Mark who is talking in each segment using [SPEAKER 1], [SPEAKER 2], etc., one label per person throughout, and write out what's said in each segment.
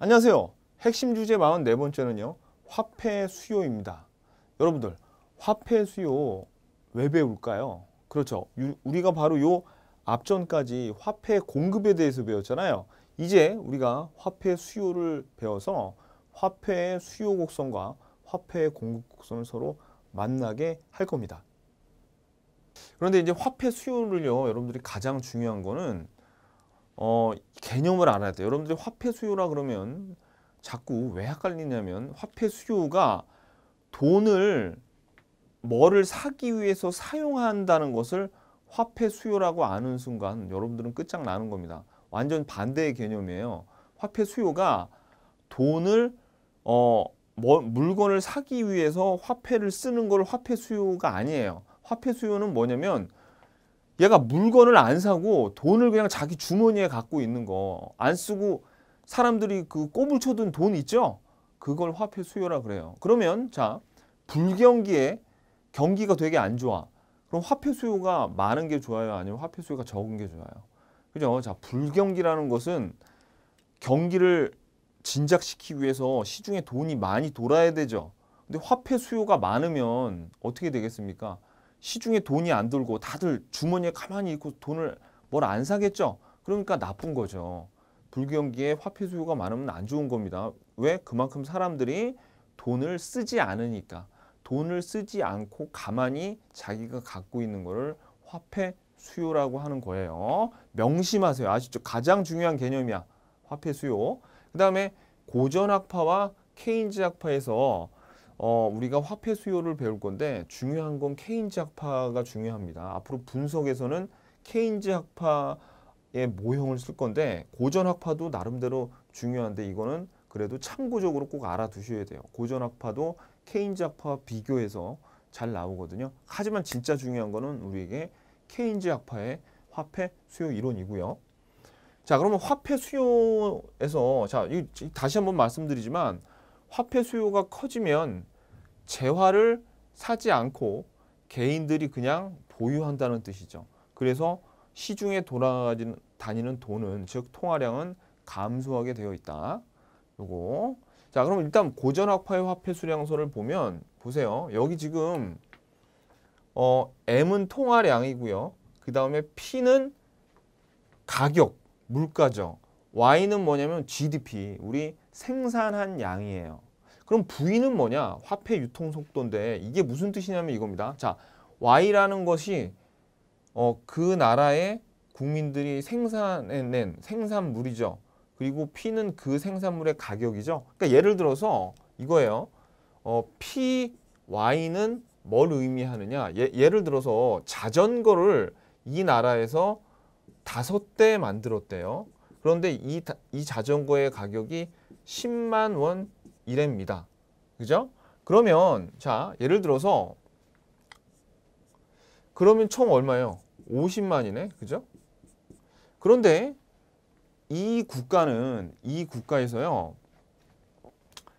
[SPEAKER 1] 안녕하세요. 핵심 주제 44번째는요. 화폐 수요입니다. 여러분들 화폐 수요 왜 배울까요? 그렇죠. 유, 우리가 바로 요 앞전까지 화폐 공급에 대해서 배웠잖아요. 이제 우리가 화폐 수요를 배워서 화폐의 수요 곡선과 화폐의 공급 곡선을 서로 만나게 할 겁니다. 그런데 이제 화폐 수요를요. 여러분들이 가장 중요한 거는 어, 개념을 알아야 돼요. 여러분들이 화폐 수요라 그러면 자꾸 왜 헷갈리냐면 화폐 수요가 돈을 뭐를 사기 위해서 사용한다는 것을 화폐 수요라고 아는 순간 여러분들은 끝장나는 겁니다. 완전 반대의 개념이에요. 화폐 수요가 돈을 어, 뭐, 물건을 사기 위해서 화폐를 쓰는 걸 화폐 수요가 아니에요. 화폐 수요는 뭐냐면 얘가 물건을 안 사고 돈을 그냥 자기 주머니에 갖고 있는 거 안 쓰고 사람들이 그 꼬물 쳐둔 돈 있죠? 그걸 화폐 수요라 그래요. 그러면 자 불경기에 경기가 되게 안 좋아. 그럼 화폐 수요가 많은 게 좋아요? 아니면 화폐 수요가 적은 게 좋아요? 그죠? 자 불경기라는 것은 경기를 진작시키기 위해서 시중에 돈이 많이 돌아야 되죠. 근데 화폐 수요가 많으면 어떻게 되겠습니까? 시중에 돈이 안들고 다들 주머니에 가만히 있고 돈을 뭘 안 사겠죠. 그러니까 나쁜 거죠. 불경기에 화폐 수요가 많으면 안 좋은 겁니다. 왜? 그만큼 사람들이 돈을 쓰지 않으니까. 돈을 쓰지 않고 가만히 자기가 갖고 있는 거를 화폐 수요라고 하는 거예요. 명심하세요. 아시죠? 가장 중요한 개념이야. 화폐 수요. 그 다음에 고전학파와 케인즈학파에서 어, 우리가 화폐 수요를 배울 건데 중요한 건 케인즈 학파가 중요합니다. 앞으로 분석에서는 케인즈 학파의 모형을 쓸 건데 고전 학파도 나름대로 중요한데 이거는 그래도 참고적으로 꼭 알아두셔야 돼요. 고전 학파도 케인즈 학파와 비교해서 잘 나오거든요. 하지만 진짜 중요한 거는 우리에게 케인즈 학파의 화폐 수요 이론이고요. 자, 그러면 화폐 수요에서 자, 다시 한번 말씀드리지만 화폐 수요가 커지면 재화를 사지 않고 개인들이 그냥 보유한다는 뜻이죠. 그래서 시중에 돌아다니는 돈은 즉 통화량은 감소하게 되어 있다. 요거. 자, 그럼 일단 고전학파의 화폐 수량서를 보면 보세요. 여기 지금 어, M은 통화량이고요. 그 다음에 P는 가격, 물가죠. Y는 뭐냐면 GDP, 우리 생산한 양이에요. 그럼 V는 뭐냐? 화폐 유통 속도인데 이게 무슨 뜻이냐면 이겁니다. 자, Y라는 것이 어, 그 나라의 국민들이 생산해낸 생산물이죠. 그리고 P는 그 생산물의 가격이죠. 그러니까 예를 들어서 이거예요. 어, P, Y는 뭘 의미하느냐. 예, 를 들어서 자전거를 이 나라에서 다섯 대 만들었대요. 그런데 이, 이 자전거의 가격이 10만 원 이래입니다. 그죠? 그러면 자 예를 들어서 그러면 총 얼마예요? 50만이네. 그죠? 그런데 이 국가는 이 국가에서요.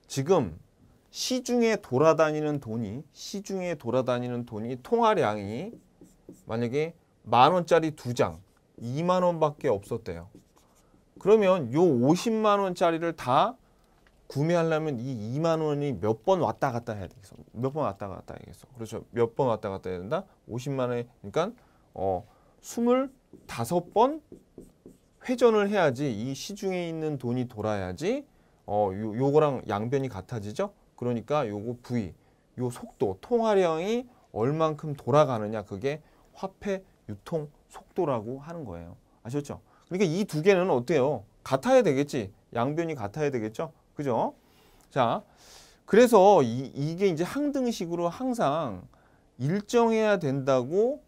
[SPEAKER 1] 지금 시중에 돌아다니는 돈이 시중에 돌아다니는 돈이 통화량이 만약에 만 원짜리 두 장, 2만 원밖에 없었대요. 그러면 요 50만 원짜리를 다 구매하려면 이 2만 원이 몇 번 왔다 갔다 해야 되겠어. 몇 번 왔다 갔다 해야겠어. 그렇죠. 몇 번 왔다 갔다 해야 된다. 50만 원이 그러니까 어 25번 회전을 해야지 이 시중에 있는 돈이 돌아야지 어 요, 요거랑 양변이 같아지죠. 그러니까 요거 부위 요 속도 통화량이 얼만큼 돌아가느냐 그게 화폐 유통 속도라고 하는 거예요. 아셨죠? 그러니까 이 두 개는 어때요? 같아야 되겠지. 양변이 같아야 되겠죠? 그죠? 자, 그래서 이, 게 이제 항등식으로 항상 일정해야 된다고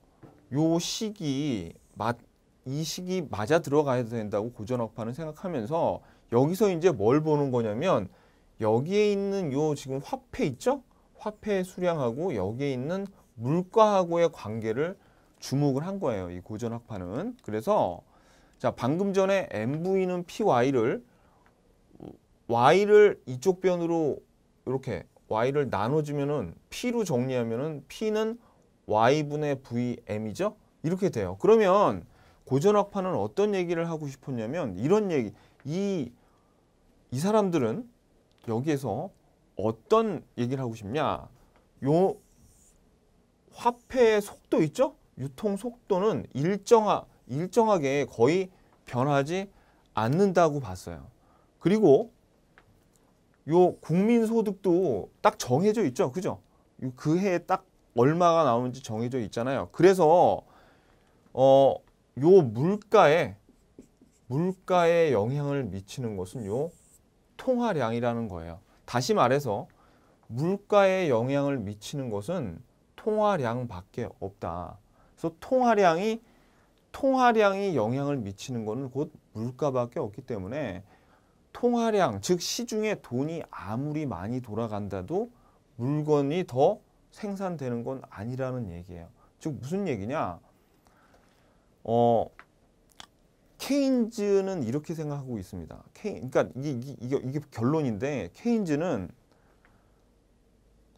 [SPEAKER 1] 요 식이 맞, 이 식이 맞아 들어가야 된다고 고전학파는 생각하면서 여기서 이제 뭘 보는 거냐면 여기에 있는 요 지금 화폐 있죠? 화폐 수량하고 여기에 있는 물가하고의 관계를 주목을 한 거예요. 이 고전학파는. 그래서 자 방금 전에 MV는 PY를 y를 이쪽 변으로 이렇게 y를 나눠주면은 p로 정리하면은 p는 y분의 vm이죠. 이렇게 돼요. 그러면 고전학파는 어떤 얘기를 하고 싶었냐면 이런 얘기 이, 이 사람들은 여기에서 어떤 얘기를 하고 싶냐 요 화폐의 속도 있죠? 유통 속도는 일정하, 일정하게 거의 변하지 않는다고 봤어요. 그리고 요 국민소득도 딱 정해져 있죠. 그죠? 그 해에 딱 얼마가 나오는지 정해져 있잖아요. 그래서 어, 요 물가에 물가에 영향을 미치는 것은 요 통화량이라는 거예요. 다시 말해서 물가에 영향을 미치는 것은 통화량밖에 없다. 그래서 통화량이 통화량이 영향을 미치는 것은 곧 물가밖에 없기 때문에 통화량, 즉 시중에 돈이 아무리 많이 돌아간다도 물건이 더 생산되는 건 아니라는 얘기예요. 즉 무슨 얘기냐? 어, 케인즈는 이렇게 생각하고 있습니다. 케인, 그러니까 이게, 이게, 이게 결론인데 케인즈는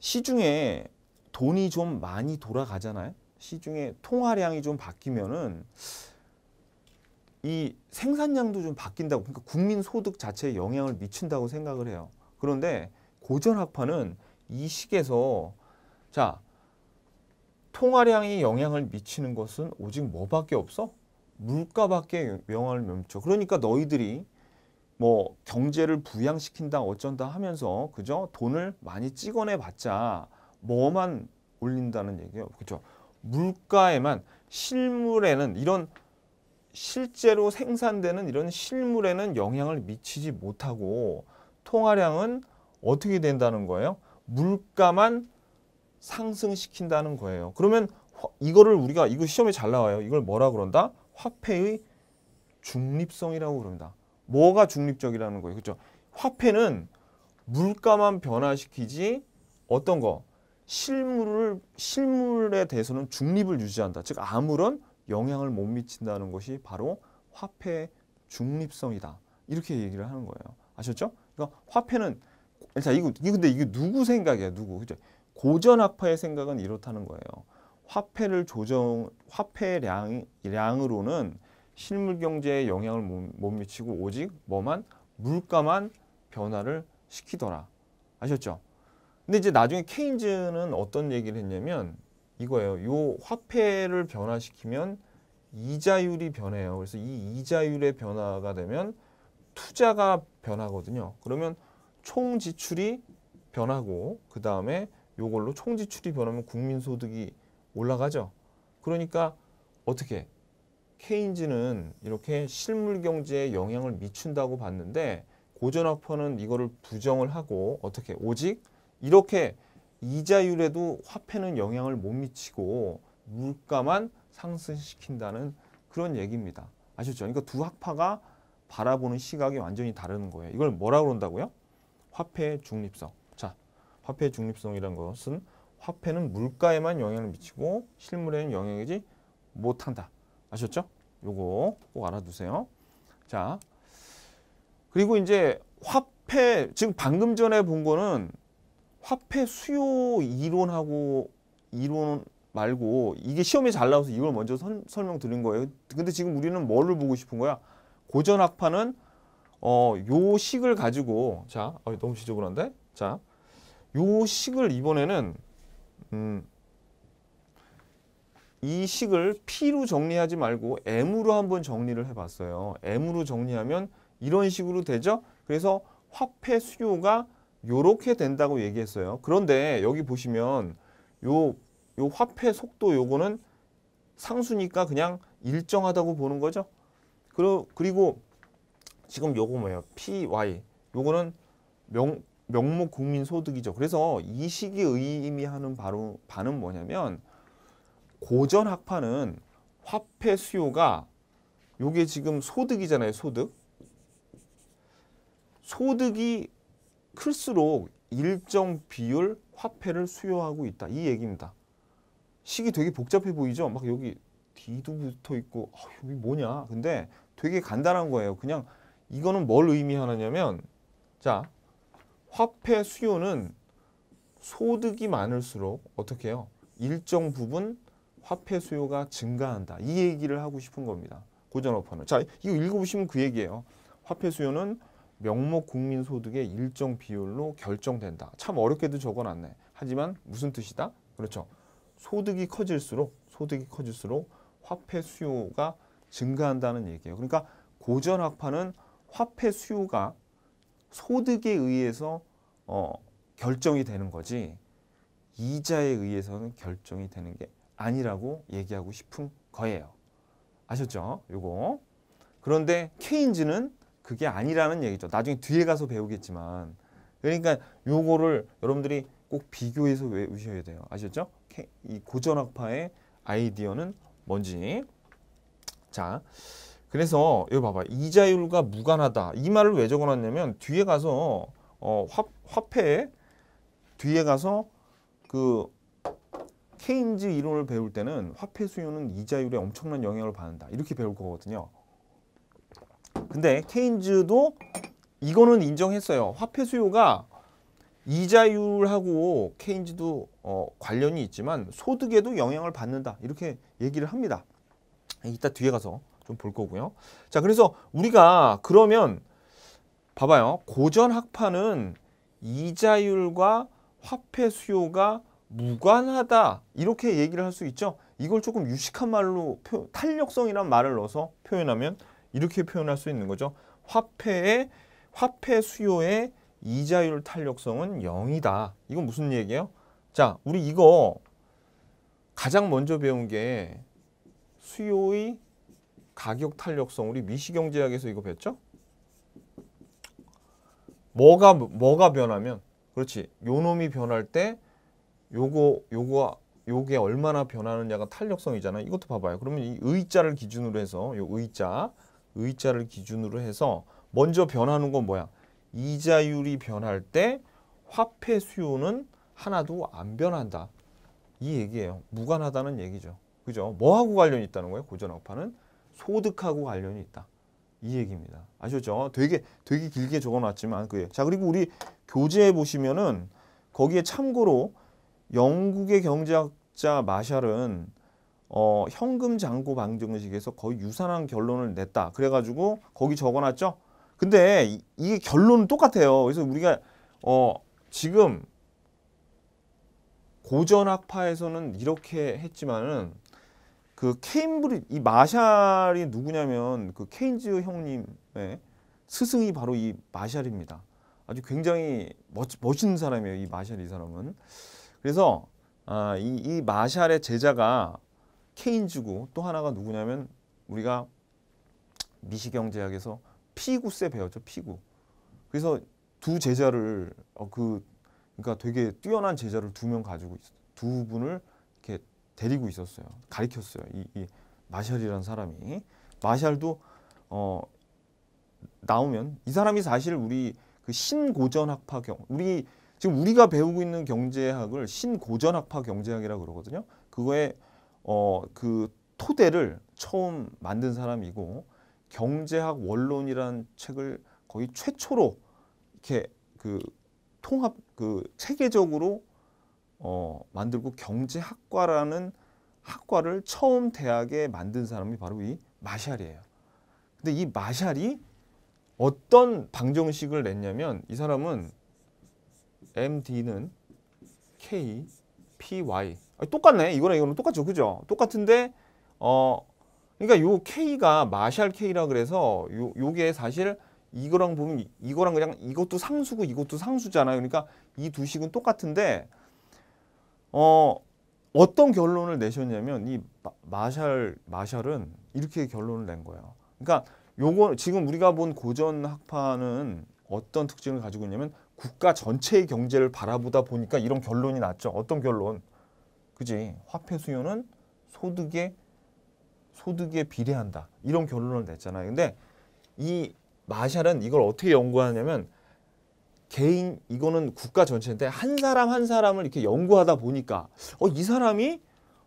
[SPEAKER 1] 시중에 돈이 좀 많이 돌아가잖아요. 시중에 통화량이 좀 바뀌면은 이 생산량도 좀 바뀐다고 그러니까 국민 소득 자체에 영향을 미친다고 생각을 해요. 그런데 고전 학파는 이 식에서 자 통화량이 영향을 미치는 것은 오직 뭐밖에 없어? 물가밖에 영향을 미쳐. 그러니까 너희들이 뭐 경제를 부양시킨다 어쩐다 하면서 그죠? 돈을 많이 찍어내 봤자 뭐만 올린다는 얘기예요. 그죠? 물가에만 실물에는 이런 실제로 생산되는 이런 실물에는 영향을 미치지 못하고 통화량은 어떻게 된다는 거예요? 물가만 상승시킨다는 거예요. 그러면 이거를 우리가 이거 시험에 잘 나와요. 이걸 뭐라 그런다? 화폐의 중립성이라고 그럽니다. 뭐가 중립적이라는 거예요. 그렇죠? 화폐는 물가만 변화시키지 어떤 거? 실물을 실물에 대해서는 중립을 유지한다. 즉 아무런 영향을 못 미친다는 것이 바로 화폐 중립성이다. 이렇게 얘기를 하는 거예요. 아셨죠? 그러니까 화폐는 자 이거 근데 이게 누구 생각이야? 누구 그죠? 고전 학파의 생각은 이렇다는 거예요. 화폐를 조정 화폐량 으로는 실물 경제에 영향을 못, 미치고 오직 뭐만 물가만 변화를 시키더라. 아셨죠? 근데 이제 나중에 케인즈는 어떤 얘기를 했냐면 이거예요. 요 화폐를 변화시키면 이자율이 변해요. 그래서 이 이자율의 변화가 되면 투자가 변하거든요. 그러면 총 지출이 변하고 그 다음에 요걸로 총 지출이 변하면 국민 소득이 올라가죠. 그러니까 어떻게 케인즈는 이렇게 실물 경제에 영향을 미친다고 봤는데 고전학파는 이거를 부정을 하고 어떻게 오직 이렇게 이자율에도 화폐는 영향을 못 미치고 물가만 상승시킨다는 그런 얘기입니다. 아셨죠? 그러니까 두 학파가 바라보는 시각이 완전히 다른 거예요. 이걸 뭐라 고 그런다고요? 화폐의 중립성. 자, 화폐의 중립성이란 것은 화폐는 물가에만 영향을 미치고 실물에는 영향이지 못한다. 아셨죠? 요거 꼭 알아두세요. 자, 그리고 이제 화폐, 지금 방금 전에 본 거는 화폐 수요 이론하고 이론 말고 이게 시험에 잘 나와서 이걸 먼저 선, 설명드린 거예요. 근데 지금 우리는 뭐를 보고 싶은 거야? 고전학파는 어, 요 식을 가지고 자, 어, 너무 지저분한데? 자, 요 식을 이번에는 음, 이 식을 P로 정리하지 말고 M으로 한번 정리를 해봤어요. M으로 정리하면 이런 식으로 되죠? 그래서 화폐 수요가 요렇게 된다고 얘기했어요. 그런데 여기 보시면 요, 요 화폐 속도 요거는 상수니까 그냥 일정하다고 보는 거죠. 그러, 그리고 지금 요거 뭐예요? PY. 요거는 명, 명목 국민 소득이죠. 그래서 이 식이 의미하는 바로 반은 뭐냐면 고전 학파는 화폐 수요가 요게 지금 소득이잖아요. 소득. 소득이 클수록 일정 비율 화폐를 수요하고 있다. 이 얘기입니다. 식이 되게 복잡해 보이죠? 막 여기 D도 붙어 있고 어, 여기 뭐냐? 근데 되게 간단한 거예요. 그냥 이거는 뭘 의미하느냐면 자 화폐 수요는 소득이 많을수록 어떻게 해요? 일정 부분 화폐 수요가 증가한다. 이 얘기를 하고 싶은 겁니다. 고전어파는. 자, 이거 읽어보시면 그 얘기예요. 화폐 수요는 명목 국민소득의 일정 비율로 결정된다. 참 어렵게도 적어놨네. 하지만 무슨 뜻이다? 그렇죠. 소득이 커질수록 소득이 커질수록 화폐 수요가 증가한다는 얘기예요. 그러니까 고전 학파는 화폐 수요가 소득에 의해서 어, 결정이 되는 거지 이자에 의해서는 결정이 되는 게 아니라고 얘기하고 싶은 거예요. 아셨죠? 요거. 그런데 케인즈는 그게 아니라는 얘기죠. 나중에 뒤에 가서 배우겠지만 그러니까 요거를 여러분들이 꼭 비교해서 외우셔야 돼요. 아셨죠? 이 고전학파의 아이디어는 뭔지 자 그래서 여기 봐봐 이자율과 무관하다 이 말을 왜 적어놨냐면 뒤에 가서 어, 화, 화폐 뒤에 가서 그 케인즈 이론을 배울 때는 화폐 수요는 이자율에 엄청난 영향을 받는다 이렇게 배울 거거든요 근데 케인즈도 이거는 인정했어요. 화폐 수요가 이자율하고 케인즈도 어, 관련이 있지만 소득에도 영향을 받는다. 이렇게 얘기를 합니다. 이따 뒤에 가서 좀 볼 거고요. 자, 그래서 우리가 그러면 봐봐요. 고전 학파는 이자율과 화폐 수요가 무관하다. 이렇게 얘기를 할 수 있죠. 이걸 조금 유식한 말로 표, 탄력성이란 말을 넣어서 표현하면 이렇게 표현할 수 있는 거죠. 화폐의 화폐 수요의 이자율 탄력성은 0이다. 이건 무슨 얘기예요? 자, 우리 이거 가장 먼저 배운 게 수요의 가격 탄력성. 우리 미시경제학에서 이거 배웠죠? 뭐가 뭐가 변하면 그렇지. 요 놈이 변할 때 요거 요거 요게 얼마나 변하느냐가 탄력성이잖아요. 이것도 봐봐요. 그러면 이 의자를 기준으로 해서 요 의자 의자를 기준으로 해서 먼저 변하는 건 뭐야? 이자율이 변할 때 화폐 수요는 하나도 안 변한다. 이 얘기예요. 무관하다는 얘기죠. 그죠? 뭐하고 관련이 있다는 거예요? 고전학파는 소득하고 관련이 있다. 이 얘기입니다. 아셨죠? 되게 되게 길게 적어놨지만 그게 자 그리고 우리 교재에 보시면은 거기에 참고로 영국의 경제학자 마샬은 어, 현금 잔고 방정식에서 거의 유사한 결론을 냈다. 그래가지고 거기 적어놨죠. 근데 이, 이게 결론은 똑같아요. 그래서 우리가 어, 지금 고전학파에서는 이렇게 했지만은 그 케임브리 이 마샬이 누구냐면 그 케인즈 형님의 스승이 바로 이 마샬입니다. 아주 굉장히 멋, 멋진 사람이에요. 이 마샬 이 사람은. 그래서 아, 이, 이 마샬의 제자가 케인즈고 또 하나가 누구냐면 우리가 미시경제학에서 피구세 배웠죠. 피구. 그래서 두 제자를 어, 그 그러니까 되게 뛰어난 제자를 두 명 가지고 있, 두 분을 이렇게 데리고 있었어요. 가리켰어요. 이, 이 마샬이라는 사람이 마샬도 어 나오면 이 사람이 사실 우리 그 신고전학파 경 우리 지금 우리가 배우고 있는 경제학을 신고전학파 경제학이라 고 그러거든요. 그거에 어, 그 토대를 처음 만든 사람이고 경제학 원론이라는 책을 거의 최초로 이렇게 그 통합 그 체계적으로 어, 만들고 경제학과라는 학과를 처음 대학에 만든 사람이 바로 이 마샬이에요. 근데 이 마샬이 어떤 방정식을 냈냐면 이 사람은 MD는 K, PY 아 똑같네. 이거랑 이거랑 똑같죠. 그죠? 똑같은데 어 그러니까 요 K가 마샬 K라 그래서 요 요게 사실 이거랑 보면 이거랑 그냥 이것도 상수고 이것도 상수잖아요. 그러니까 이 두 식은 똑같은데 어 어떤 결론을 내셨냐면 이 마샬 마샬은 이렇게 결론을 낸 거예요. 그러니까 요거 지금 우리가 본 고전 학파는 어떤 특징을 가지고 있냐면 국가 전체의 경제를 바라보다 보니까 이런 결론이 났죠. 어떤 결론? 그지? 화폐 수요는 소득에 소득에 비례한다. 이런 결론을 냈잖아요. 근데 이 마샬은 이걸 어떻게 연구하냐면 개인 이거는 국가 전체인데 한 사람 한 사람을 이렇게 연구하다 보니까 어 이 사람이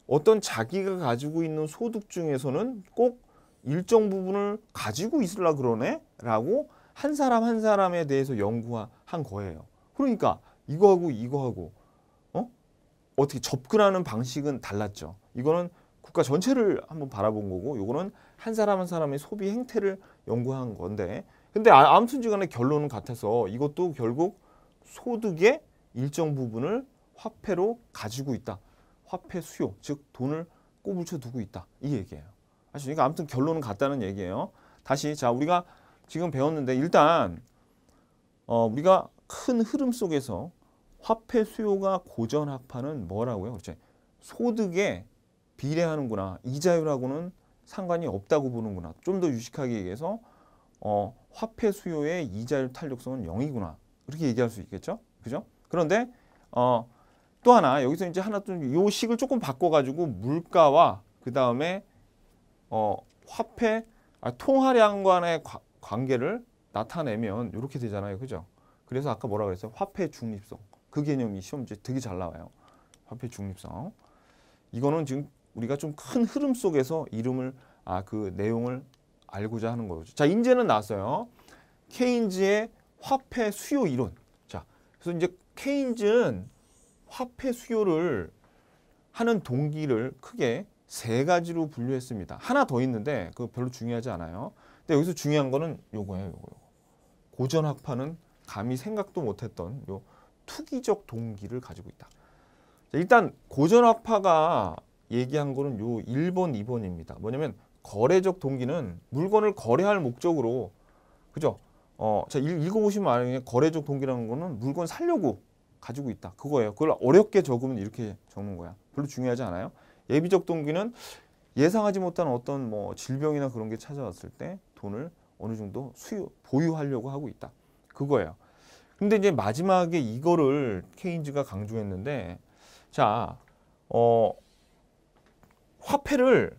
[SPEAKER 1] 어떤 자기가 가지고 있는 소득 중에서는 꼭 일정 부분을 가지고 있으려 그러네라고 한 사람 한 사람에 대해서 연구한 거예요. 그러니까 이거하고 이거하고 어떻게 접근하는 방식은 달랐죠. 이거는 국가 전체를 한번 바라본 거고 이거는한 사람 한 사람의 소비 행태를 연구한 건데 근데 아, 아무튼지간에 결론은 같아서 이것도 결국 소득의 일정 부분을 화폐로 가지고 있다. 화폐 수요, 즉 돈을 꼬물쳐 두고 있다. 이 얘기예요. 아시죠? 그러 그러니까 아무튼 결론은 같다는 얘기예요. 다시 자 우리가 지금 배웠는데 일단 어, 우리가 큰 흐름 속에서 화폐 수요가 고전 학파는 뭐라고요? 그렇죠. 소득에 비례하는구나. 이자율하고는 상관이 없다고 보는구나. 좀 더 유식하게 얘기해서 어, 화폐 수요의 이자율 탄력성은 0이구나. 이렇게 얘기할 수 있겠죠. 그죠? 그런데 어, 또 하나 여기서 이제 하나 좀요 식을 조금 바꿔가지고 물가와 그 다음에 어, 화폐 아, 통화량 간의 과, 관계를 나타내면 이렇게 되잖아요. 그죠? 그래서 아까 뭐라 그랬어요? 화폐 중립성. 그 개념이 시험지에 되게 잘 나와요. 화폐 중립성. 이거는 지금 우리가 좀 큰 흐름 속에서 이름을 아 그 내용을 알고자 하는 거죠. 자 인제는 나왔어요. 케인즈의 화폐 수요 이론. 자 그래서 이제 케인즈는 화폐 수요를 하는 동기를 크게 세 가지로 분류했습니다. 하나 더 있는데 그 별로 중요하지 않아요. 근데 여기서 중요한 거는 요거예요. 요거, 요거. 고전 학파는 감히 생각도 못했던 요 투기적 동기를 가지고 있다. 자, 일단 고전학파가 얘기한 거는 요 1번, 2번입니다. 뭐냐면 거래적 동기는 물건을 거래할 목적으로 그죠? 어, 자, 읽어 보시면 아는 요 거래적 동기라는 거는 물건 살려고 가지고 있다. 그거예요. 그걸 어렵게 적으면 이렇게 적는 거야. 별로 중요하지 않아요. 예비적 동기는 예상하지 못한 어떤 뭐 질병이나 그런 게 찾아왔을 때 돈을 어느 정도 수요 보유하려고 하고 있다. 그거예요. 근데 이제 마지막에 이거를 케인즈가 강조했는데 자, 어 화폐를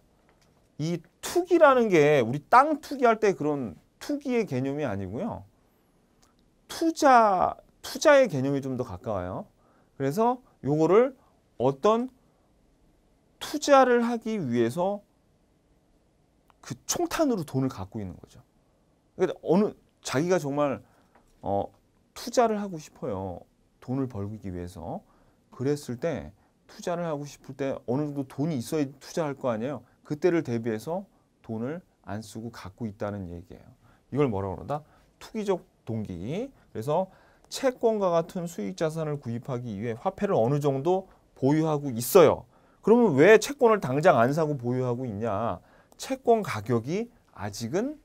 [SPEAKER 1] 이 투기라는 게 우리 땅 투기할 때 그런 투기의 개념이 아니고요. 투자 투자의 개념이 좀 더 가까워요. 그래서 요거를 어떤 투자를 하기 위해서 그 총탄으로 돈을 갖고 있는 거죠. 그러니까 어느 자기가 정말 어 투자를 하고 싶어요. 돈을 벌기 위해서. 그랬을 때 투자를 하고 싶을 때 어느 정도 돈이 있어야 투자할 거 아니에요. 그때를 대비해서 돈을 안 쓰고 갖고 있다는 얘기예요. 이걸 뭐라고 그러다 투기적 동기. 그래서 채권과 같은 수익 자산을 구입하기 위해 화폐를 어느 정도 보유하고 있어요. 그러면 왜 채권을 당장 안 사고 보유하고 있냐? 채권 가격이 아직은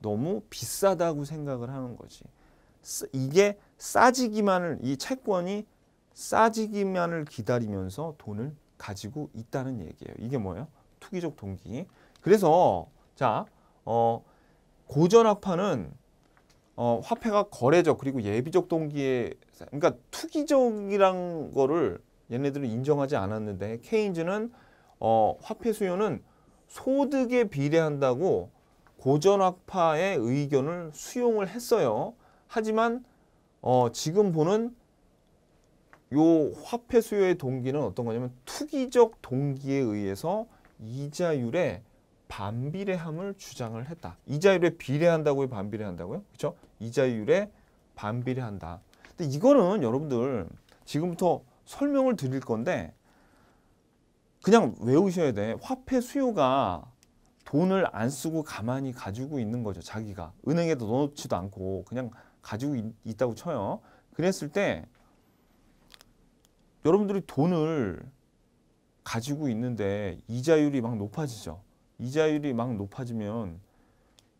[SPEAKER 1] 너무 비싸다고 생각을 하는 거지. 이게 싸지기만을 이 채권이 싸지기만을 기다리면서 돈을 가지고 있다는 얘기예요. 이게 뭐예요? 투기적 동기. 그래서 자, 어, 고전학파는 어, 화폐가 거래적 그리고 예비적 동기에 그러니까 투기적이란 거를 얘네들은 인정하지 않았는데 케인즈는 어, 화폐 수요는 소득에 비례한다고 고전학파의 의견을 수용을 했어요. 하지만 어, 지금 보는 요 화폐 수요의 동기는 어떤 거냐면 투기적 동기에 의해서 이자율의 반비례함을 주장을 했다. 이자율에 비례한다고요? 반비례한다고요? 그렇죠? 이자율에 반비례한다. 근데 이거는 여러분들 지금부터 설명을 드릴 건데 그냥 외우셔야 돼. 화폐 수요가 돈을 안 쓰고 가만히 가지고 있는 거죠. 자기가. 은행에도 넣지도 않고 그냥 가지고 있, 다고 쳐요. 그랬을 때 여러분들이 돈을 가지고 있는데 이자율이 막 높아지죠. 이자율이 막 높아지면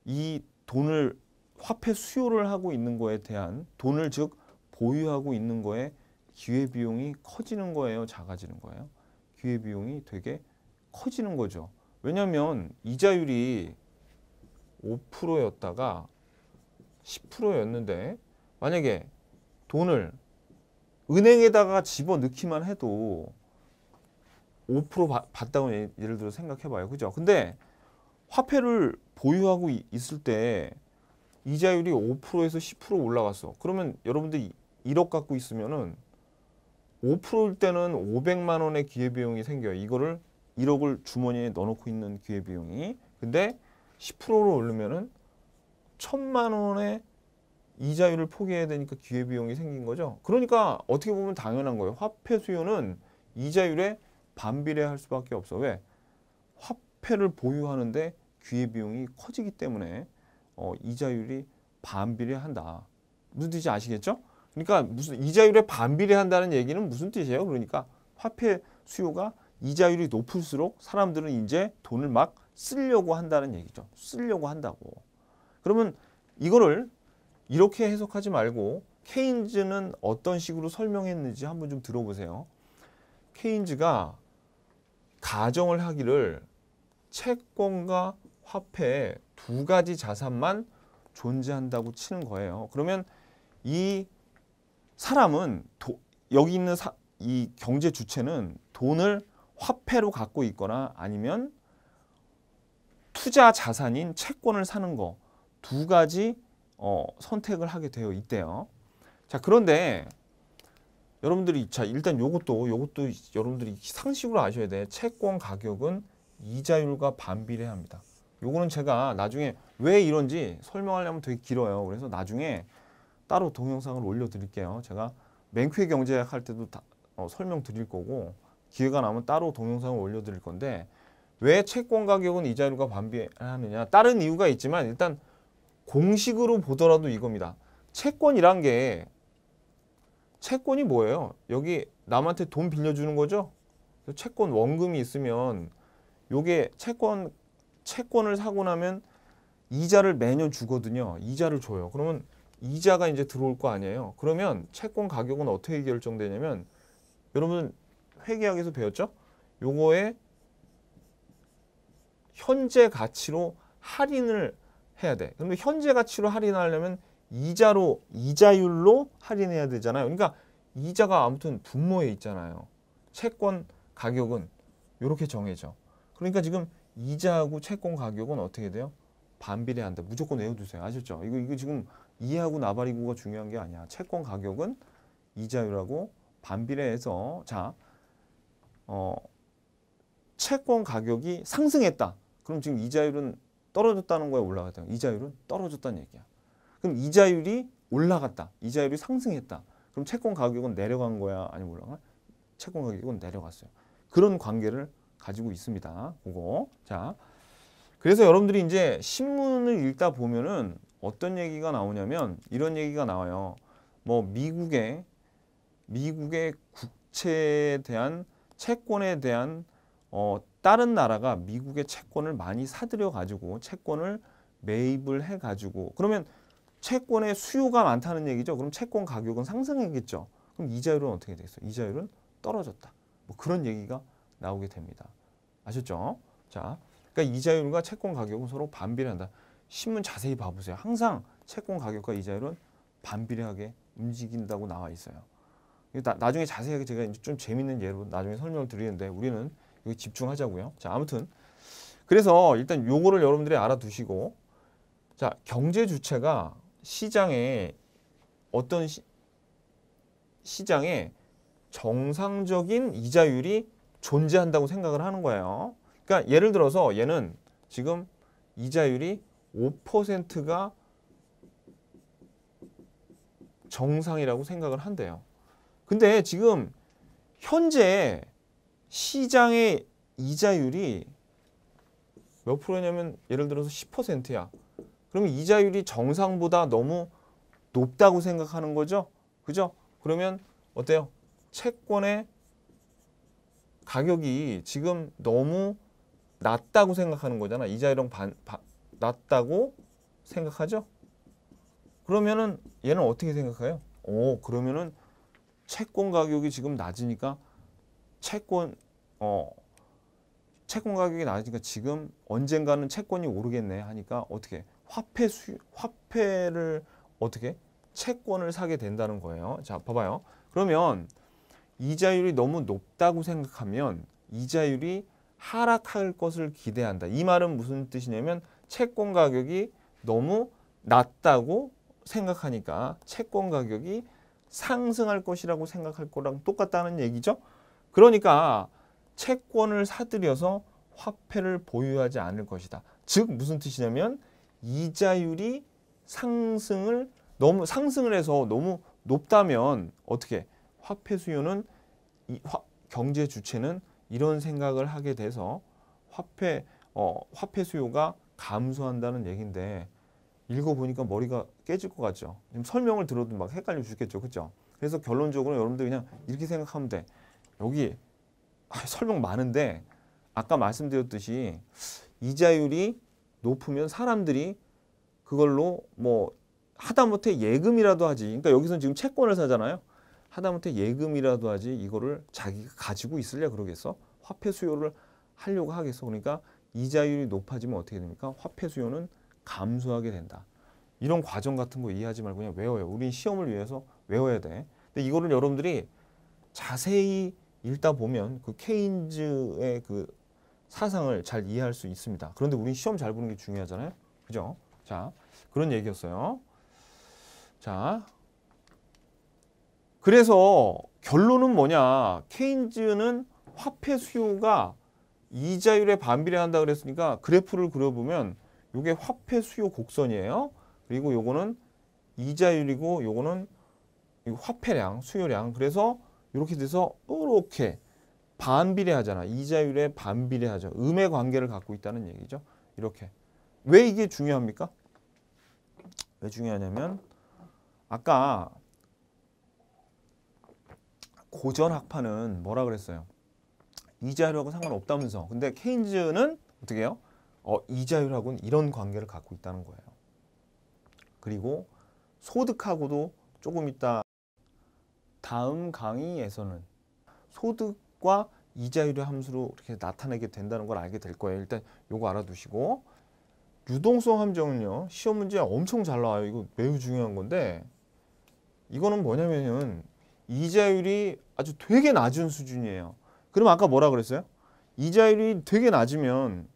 [SPEAKER 1] 이 돈을 화폐 수요를 하고 있는 거에 대한 돈을 즉 보유하고 있는 거에 기회비용이 커지는 거예요. 작아지는 거예요. 기회비용이 되게 커지는 거죠. 왜냐하면 이자율이 5%였다가 10%였는데 만약에 돈을 은행에다가 집어넣기만 해도 5% 받, 받다고 예, 예를 들어 생각해봐요. 그죠? 근데 화폐를 보유하고 있을 때 이자율이 5%에서 10% 올라갔어. 그러면 여러분들 1억 갖고 있으면은 5%일 때는 500만 원의 기회비용이 생겨요. 이거를 1억을 주머니에 넣어놓고 있는 기회비용이. 근데 10%로 오르면은 천만 원의 이자율을 포기해야 되니까 기회비용이 생긴 거죠. 그러니까 어떻게 보면 당연한 거예요. 화폐 수요는 이자율에 반비례할 수밖에 없어. 왜? 화폐를 보유하는데 기회비용이 커지기 때문에 어, 이자율이 반비례한다. 무슨 뜻인지 아시겠죠? 그러니까 무슨 이자율에 반비례한다는 얘기는 무슨 뜻이에요? 그러니까 화폐 수요가 이자율이 높을수록 사람들은 이제 돈을 막 쓰려고 한다는 얘기죠. 쓰려고 한다고. 그러면 이거를 이렇게 해석하지 말고 케인즈는 어떤 식으로 설명했는지 한번 좀 들어보세요. 케인즈가 가정을 하기를 채권과 화폐 두 가지 자산만 존재한다고 치는 거예요. 그러면 이 사람은 도, 여기 있는 사, 이 경제 주체는 돈을 화폐로 갖고 있거나 아니면 투자 자산인 채권을 사는 거두 가지 어, 선택을 하게 되어 있대요. 자 그런데 여러분들이 자 일단 요것도 요것도 여러분들이 상식으로 아셔야 돼. 채권 가격은 이자율과 반비례합니다. 요거는 제가 나중에 왜 이런지 설명하려면 되게 길어요. 그래서 나중에 따로 동영상을 올려드릴게요. 제가 맹의 경제학 할 때도 다, 어, 설명 드릴 거고 기회가 나면 따로 동영상을 올려드릴 건데 왜 채권 가격은 이자율과 반비례하느냐 다른 이유가 있지만 일단 공식으로 보더라도 이겁니다. 채권이란 게 채권이 뭐예요? 여기 남한테 돈 빌려주는 거죠? 채권 원금이 있으면 요게 채권 채권을 사고 나면 이자를 매년 주거든요. 이자를 줘요. 그러면 이자가 이제 들어올 거 아니에요. 그러면 채권 가격은 어떻게 결정되냐면 여러분 회계학에서 배웠죠? 요거에 현재 가치로 할인을 해야 돼. 근데 현재 가치로 할인하려면 이자로 이자율로 할인해야 되잖아요. 그러니까 이자가 아무튼 분모에 있잖아요. 채권 가격은 이렇게 정해져. 그러니까 지금 이자하고 채권 가격은 어떻게 돼요? 반비례한다. 무조건 외워두세요. 아셨죠? 이거 이거 지금 이해하고 나발이고가 중요한 게 아니야. 채권 가격은 이자율하고 반비례해서 자 어, 채권 가격이 상승했다. 그럼 지금 이자율은 떨어졌다는 거야 올라갔다. 이자율은 떨어졌다는 얘기야. 그럼 이자율이 올라갔다. 이자율이 상승했다. 그럼 채권 가격은 내려간 거야 아니면 올라가? 채권 가격은 내려갔어요. 그런 관계를 가지고 있습니다. 그거. 자. 그래서 여러분들이 이제 신문을 읽다 보면은 어떤 얘기가 나오냐면 이런 얘기가 나와요. 뭐 미국의 미국의 국채에 대한 채권에 대한 어 다른 나라가 미국의 채권을 많이 사들여 가지고 채권을 매입을 해 가지고 그러면 채권의 수요가 많다는 얘기죠. 그럼 채권 가격은 상승했겠죠. 그럼 이자율은 어떻게 되겠어요? 이자율은 떨어졌다. 뭐 그런 얘기가 나오게 됩니다. 아셨죠? 자, 그러니까 이자율과 채권 가격은 서로 반비례한다. 신문 자세히 봐보세요. 항상 채권 가격과 이자율은 반비례하게 움직인다고 나와 있어요. 나, 나중에 자세하게 제가 이제 좀 재밌는 예로 나중에 설명을 드리는데 우리는 여기 집중하자고요. 자, 아무튼 그래서 일단 요거를 여러분들이 알아두시고 자, 경제 주체가 시장에 어떤 시, 시장에 정상적인 이자율이 존재한다고 생각을 하는 거예요. 그러니까 예를 들어서 얘는 지금 이자율이 5%가 정상이라고 생각을 한대요. 근데 지금 현재 시장의 이자율이 몇 프로냐면 예를 들어서 10%야. 그러면 이자율이 정상보다 너무 높다고 생각하는 거죠. 그죠? 그러면 어때요? 채권의 가격이 지금 너무 낮다고 생각하는 거잖아. 이자율은 반, 반, 낮다고 생각하죠? 그러면은 얘는 어떻게 생각해요? 오, 그러면은 채권 가격이 지금 낮으니까 채권 어 채권 가격이 낮으니까 지금 언젠가는 채권이 오르겠네 하니까 어떻게 화폐 수 화폐를 어떻게 채권을 사게 된다는 거예요. 자, 봐봐요. 그러면 이자율이 너무 높다고 생각하면 이자율이 하락할 것을 기대한다. 이 말은 무슨 뜻이냐면 채권 가격이 너무 낮다고 생각하니까 채권 가격이 상승할 것이라고 생각할 거랑 똑같다는 얘기죠. 그러니까 채권을 사들여서 화폐를 보유하지 않을 것이다. 즉 무슨 뜻이냐면 이자율이 상승을 너무 상승을 해서 너무 높다면 어떻게 화폐 수요는 이, 화, 경제 주체는 이런 생각을 하게 돼서 화폐 어, 화폐 수요가 감소한다는 얘긴데 읽어보니까 머리가 깨질 것 같죠. 지금 설명을 들어도 막 헷갈려 죽겠죠. 그렇죠? 그래서 결론적으로 여러분들 그냥 이렇게 생각하면 돼. 여기 아, 설명 많은데 아까 말씀드렸듯이 이자율이 높으면 사람들이 그걸로 뭐 하다못해 예금이라도 하지. 그러니까 여기서는 지금 채권을 사잖아요. 하다못해 예금이라도 하지 이거를 자기가 가지고 있으려 그러겠어? 화폐 수요를 하려고 하겠어. 그러니까 이자율이 높아지면 어떻게 됩니까? 화폐 수요는 감소하게 된다. 이런 과정 같은 거 이해하지 말고 그냥 외워요. 우린 시험을 위해서 외워야 돼. 근데 이거를 여러분들이 자세히 읽다 보면 그 케인즈의 그 사상을 잘 이해할 수 있습니다. 그런데 우린 시험 잘 보는 게 중요하잖아요. 그죠? 자, 그런 얘기였어요. 자, 그래서 결론은 뭐냐? 케인즈는 화폐 수요가 이자율에 반비례한다 그랬으니까 그래프를 그려보면 이게 화폐 수요 곡선이에요. 그리고 요거는 이자율이고 요거는 화폐량, 수요량. 그래서 이렇게 돼서 이렇게 반비례하잖아. 이자율에 반비례하죠. 음의 관계를 갖고 있다는 얘기죠. 이렇게. 왜 이게 중요합니까? 왜 중요하냐면 아까 고전 학파는 뭐라 그랬어요? 이자율하고 상관없다면서. 근데 케인즈는 어떻게 해요? 어, 이자율하고는 이런 관계를 갖고 있다는 거예요. 그리고 소득하고도 조금 있다 다음 강의에서는 소득과 이자율의 함수로 이렇게 나타내게 된다는 걸 알게 될 거예요. 일단 요거 알아두시고 유동성 함정은요. 시험 문제 엄청 잘 나와요. 이거 매우 중요한 건데 이거는 뭐냐면은 이자율이 아주 되게 낮은 수준이에요. 그럼 아까 뭐라 그랬어요? 이자율이 되게 낮으면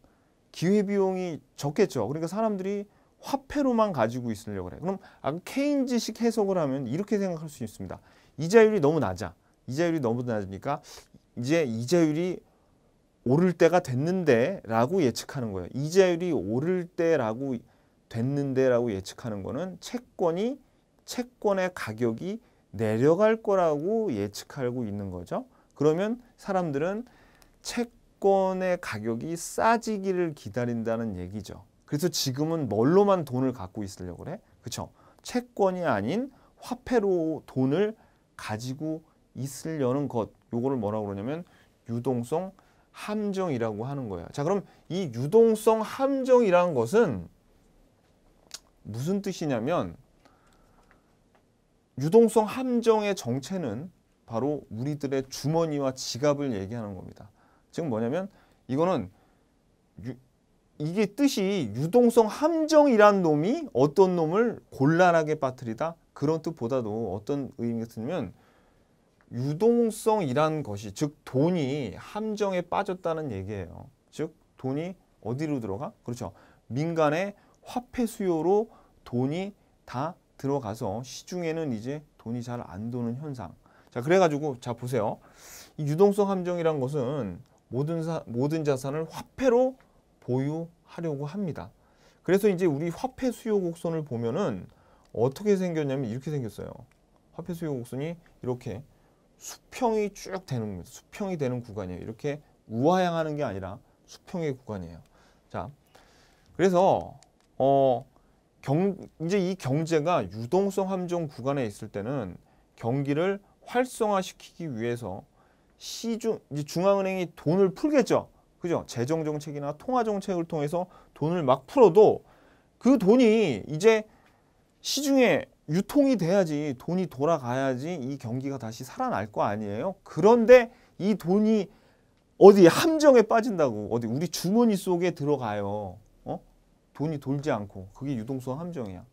[SPEAKER 1] 기회비용이 적겠죠. 그러니까 사람들이 화폐로만 가지고 있으려고 그래요. 그럼 아까 케인즈식 해석을 하면 이렇게 생각할 수 있습니다. 이자율이 너무 낮아. 이자율이 너무 낮으니까 이제 이자율이 오를 때가 됐는데 라고 예측하는 거예요. 이자율이 오를 때라고 됐는데 라고 예측하는 거는 채권이 채권의 가격이 내려갈 거라고 예측하고 있는 거죠. 그러면 사람들은 채권의 가격이 싸지기를 기다린다는 얘기죠. 그래서 지금은 뭘로만 돈을 갖고 있으려고 그래? 그렇죠. 채권이 아닌 화폐로 돈을 가지고 있으려는 것 요거를 뭐라고 그러냐면 유동성 함정이라고 하는 거예요. 자 그럼 이 유동성 함정이라는 것은 무슨 뜻이냐면 유동성 함정의 정체는 바로 우리들의 주머니와 지갑을 얘기하는 겁니다. 지 뭐냐면 이거는 유, 이게 뜻이 유동성 함정이란 놈이 어떤 놈을 곤란하게 빠뜨리다 그런 뜻보다도 어떤 의미가 있냐면 유동성이란 것이 즉 돈이 함정에 빠졌다는 얘기예요. 즉 돈이 어디로 들어가? 그렇죠. 민간의 화폐 수요로 돈이 다 들어가서 시중에는 이제 돈이 잘 안 도는 현상. 자 그래가지고 자 보세요. 이 유동성 함정이란 것은 모든 사, 모든 자산을 화폐로 보유하려고 합니다. 그래서 이제 우리 화폐 수요 곡선을 보면은 어떻게 생겼냐면 이렇게 생겼어요. 화폐 수요 곡선이 이렇게 수평이 쭉 되는 겁니다. 수평이 되는 구간이에요. 이렇게 우하향하는 게 아니라 수평의 구간이에요. 자, 그래서 어 경, 이제 이 경제가 유동성 함정 구간에 있을 때는 경기를 활성화시키기 위해서 시중 이제 중앙은행이 돈을 풀겠죠. 그죠? 재정 정책이나 통화 정책을 통해서 돈을 막 풀어도 그 돈이 이제 시중에 유통이 돼야지 돈이 돌아가야지 이 경기가 다시 살아날 거 아니에요. 그런데 이 돈이 어디 함정에 빠진다고 어디 우리 주머니 속에 들어가요. 어? 돈이 돌지 않고 그게 유동성 함정이야.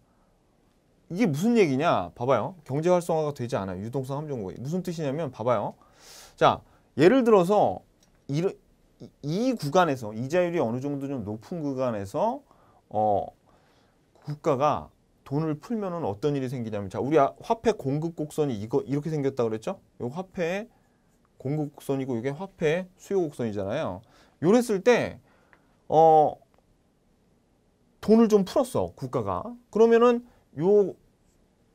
[SPEAKER 1] 이게 무슨 얘기냐? 봐봐요. 경제 활성화가 되지 않아요. 유동성 함정국이 무슨 뜻이냐면 봐봐요. 자 예를 들어서 이런 이 구간에서 이자율이 어느 정도 좀 높은 구간에서 어, 국가가 돈을 풀면은 어떤 일이 생기냐면 자 우리 아, 화폐 공급 곡선이 이거 이렇게 생겼다 그랬죠? 요 화폐 공급 곡선이고 이게 화폐 수요 곡선이잖아요. 요랬을 때 어, 돈을 좀 풀었어 국가가 그러면은 요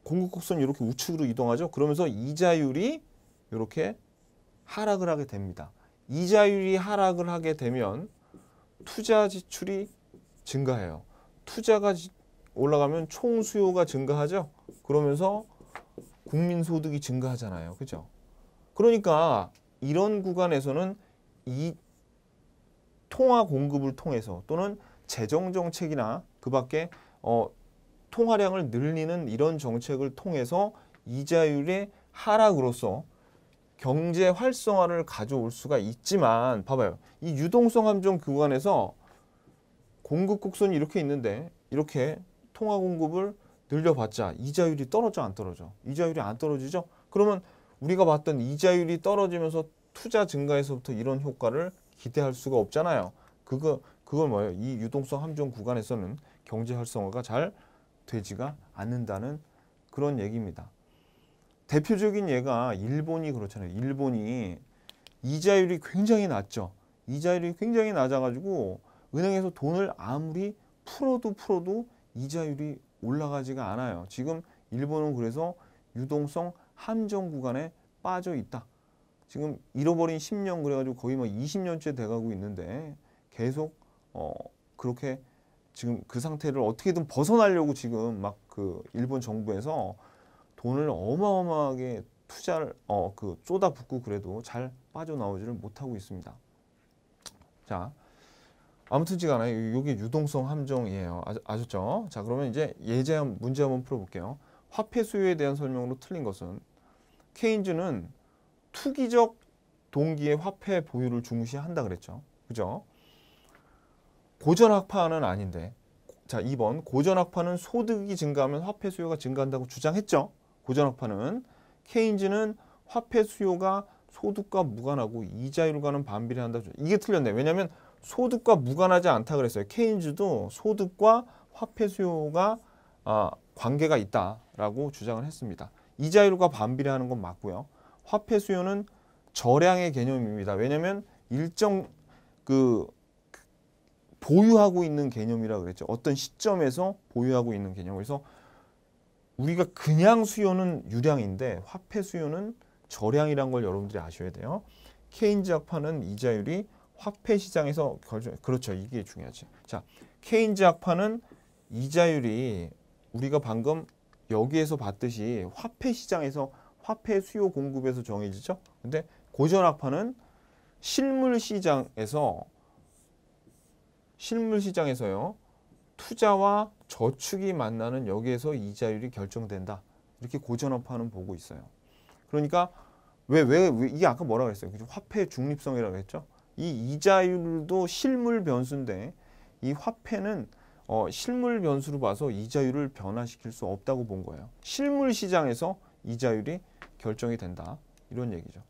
[SPEAKER 1] 공급 곡선이 이렇게 우측으로 이동하죠. 그러면서 이자율이 이렇게 하락을 하게 됩니다. 이자율이 하락을 하게 되면 투자 지출이 증가해요. 투자가 올라가면 총 수요가 증가하죠. 그러면서 국민 소득이 증가하잖아요. 그죠? 그러니까 이런 구간에서는 이 통화 공급을 통해서 또는 재정 정책이나 그 밖에 어, 통화량을 늘리는 이런 정책을 통해서 이자율의 하락으로서 경제 활성화를 가져올 수가 있지만 봐봐요. 이 유동성 함정 구간에서 공급 곡선이 이렇게 있는데 이렇게 통화 공급을 늘려봤자 이자율이 떨어져 안 떨어져? 이자율이 안 떨어지죠? 그러면 우리가 봤던 이자율이 떨어지면서 투자 증가에서부터 이런 효과를 기대할 수가 없잖아요. 그거 그걸 뭐예요? 이 유동성 함정 구간에서는 경제 활성화가 잘 되지가 않는다는 그런 얘기입니다. 대표적인 예가 일본이 그렇잖아요. 일본이 이자율이 굉장히 낮죠. 이자율이 굉장히 낮아가지고 은행에서 돈을 아무리 풀어도 풀어도 이자율이 올라가지가 않아요. 지금 일본은 그래서 유동성 함정 구간에 빠져 있다. 지금 잃어버린 10년 그래가지고 거의 막 뭐 20년째 돼가고 있는데 계속 어 그렇게 지금 그 상태를 어떻게든 벗어나려고 지금 막 그 일본 정부에서 돈을 어마어마하게 투자를 어, 그 쏟아붓고 그래도 잘 빠져나오지를 못하고 있습니다. 자, 아무튼지간요 이게 유동성 함정이에요. 아, 셨죠자 그러면 이제 예제 문제 한번 풀어볼게요. 화폐 수요에 대한 설명으로 틀린 것은 케인즈는 투기적 동기의 화폐 보유를 중시한다 그랬죠. 그죠? 고전학파는 아닌데 자 2번 고전학파는 소득이 증가하면 화폐 수요가 증가한다고 주장했죠. 고전학파는 케인즈는 화폐 수요가 소득과 무관하고 이자율과는 반비례한다. 이게 틀렸네. 왜냐하면 소득과 무관하지 않다 그랬어요. 케인즈도 소득과 화폐 수요가 아, 관계가 있다라고 주장을 했습니다. 이자율과 반비례하는 건 맞고요. 화폐 수요는 저량의 개념입니다. 왜냐하면 일정 그, 그 보유하고 있는 개념이라고 그랬죠. 어떤 시점에서 보유하고 있는 개념. 그래서 우리가 그냥 수요는 유량인데 화폐 수요는 저량이란 걸 여러분들이 아셔야 돼요. 케인즈 학파는 이자율이 화폐 시장에서 결정 그렇죠. 이게 중요하지. 자, 케인즈 학파는 이자율이 우리가 방금 여기에서 봤듯이 화폐 시장에서 화폐 수요 공급에서 정해지죠. 근데 고전 학파는 실물 시장에서 실물 시장에서요. 투자와 저축이 만나는 여기에서 이자율이 결정된다. 이렇게 고전업화는 보고 있어요. 그러니까 왜, 왜, 왜 이게 아까 뭐라 그랬어요? 화폐 중립성이라고 했죠? 이 이자율도 실물 변수인데 이 화폐는 어, 실물 변수로 봐서 이자율을 변화시킬 수 없다고 본 거예요. 실물 시장에서 이자율이 결정이 된다. 이런 얘기죠.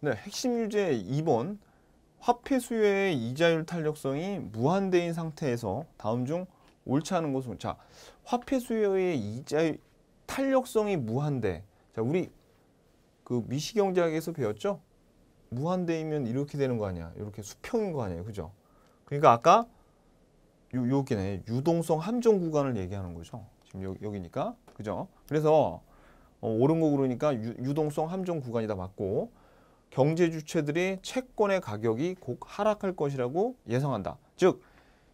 [SPEAKER 1] 근 핵심 유제 2번 화폐 수요의 이자율 탄력성이 무한대인 상태에서 다음 중 옳지 않은 것은 자 화폐 수요의 이자 탄력성이 무한대. 자 우리 그 미시경제학에서 배웠죠? 무한대이면 이렇게 되는 거 아니야? 이렇게 수평인 거 아니에요, 그죠? 그러니까 아까 요 여기네 유동성 함정 구간을 얘기하는 거죠. 지금 여, 여기니까 그죠? 그래서 어, 옳은 거 그러니까 유, 동성 함정 구간이다 맞고 경제 주체들이 채권의 가격이 곧 하락할 것이라고 예상한다. 즉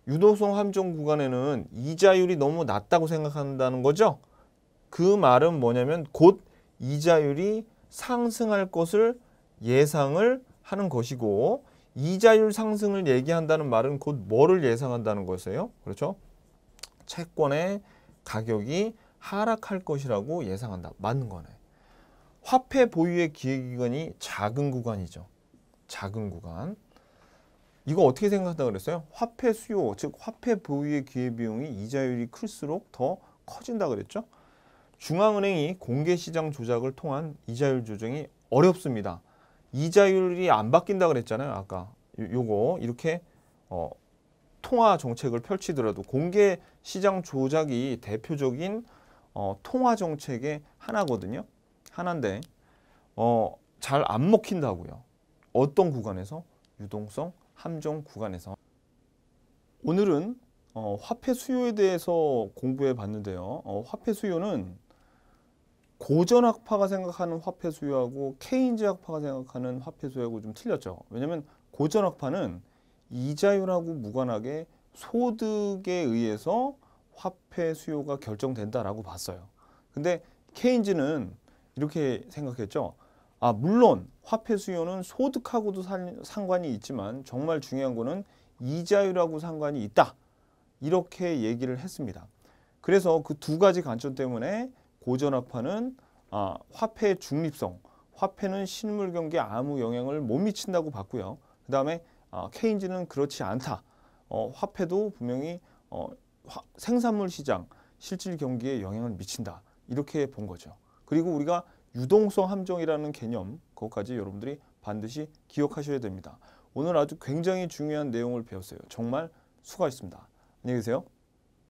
[SPEAKER 1] 유도성 함정 구간에는 이자율이 너무 낮다고 생각한다는 거죠. 그 말은 뭐냐면 곧 이자율이 상승할 것을 예상을 하는 것이고 이자율 상승을 얘기한다는 말은 곧 뭐를 예상한다는 거세요? 그렇죠? 채권의 가격이 하락할 것이라고 예상한다. 맞는 거네. 화폐 보유의 기회기간이 작은 구간이죠. 작은 구간. 이거 어떻게 생각한다 고 그랬어요? 화폐 수요, 즉 화폐 보유의 기회비용이 이자율이 클수록 더 커진다 그랬죠? 중앙은행이 공개시장 조작을 통한 이자율 조정이 어렵습니다. 이자율이 안 바뀐다 그랬잖아요. 아까 요거 이렇게 어, 통화 정책을 펼치더라도 공개 시장 조작이 대표적인 어, 통화 정책의 하나거든요. 하나인데 어, 잘안 먹힌다고요. 어떤 구간에서 유동성 함정 구간에서 오늘은 어, 화폐 수요에 대해서 공부해 봤는데요. 어, 화폐 수요는 고전학파가 생각하는 화폐 수요하고 케인즈 학파가 생각하는 화폐 수요하고 좀 틀렸죠. 왜냐하면 고전학파는 이자율하고 무관하게 소득에 의해서 화폐 수요가 결정된다라고 봤어요. 근데 케인즈는 이렇게 생각했죠. 아, 물론 화폐 수요는 소득하고도 상관이 있지만 정말 중요한 거는 이자율하고 상관이 있다. 이렇게 얘기를 했습니다. 그래서 그 두 가지 관점 때문에 고전학파는 아, 화폐의 중립성, 화폐는 실물 경기에 아무 영향을 못 미친다고 봤고요. 그 다음에 아, 케인즈는 그렇지 않다. 어, 화폐도 분명히 어, 화, 생산물 시장, 실질 경기에 영향을 미친다. 이렇게 본 거죠. 그리고 우리가 유동성 함정이라는 개념 그것까지 여러분들이 반드시 기억하셔야 됩니다. 오늘 아주 굉장히 중요한 내용을 배웠어요. 정말 수고하셨습니다. 안녕히 계세요.